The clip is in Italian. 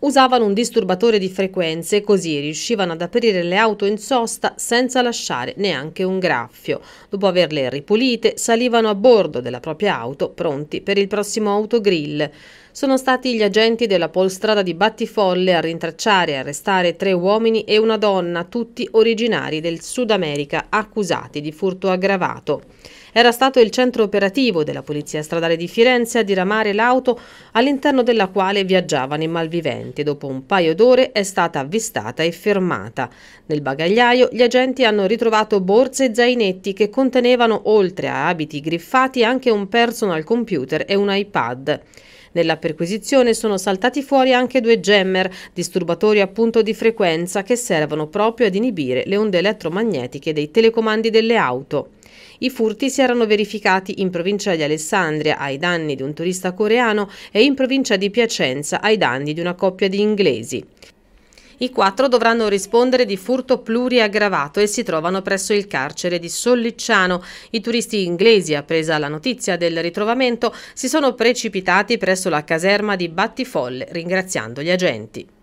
usavano un disturbatore di frequenze così riuscivano ad aprire le auto in sosta senza lasciare neanche un graffio. Dopo averle ripulite salivano a bordo della propria auto pronti per il prossimo autogrill. Sono stati gli agenti della polstrada di Battifolle a rintracciare e arrestare tre uomini e una donna, tutti originari del Sud America, accusati di furto aggravato. Era stato il centro operativo della Polizia Stradale di Firenze a diramare l'auto all'interno della quale viaggiavano i malviventi. Dopo un paio d'ore è stata avvistata e fermata. Nel bagagliaio gli agenti hanno ritrovato borse e zainetti che contenevano, oltre a abiti griffati, anche un personal computer e un iPad. Nella perquisizione sono saltati fuori anche due jammer, disturbatori appunto di frequenza che servono proprio ad inibire le onde elettromagnetiche dei telecomandi delle auto. I furti si erano verificati in provincia di Alessandria ai danni di un turista coreano e in provincia di Piacenza ai danni di una coppia di inglesi. I quattro dovranno rispondere di furto pluriaggravato e si trovano presso il carcere di Sollicciano. I turisti inglesi, appresa la notizia del ritrovamento, si sono precipitati presso la caserma di Battifolle ringraziando gli agenti.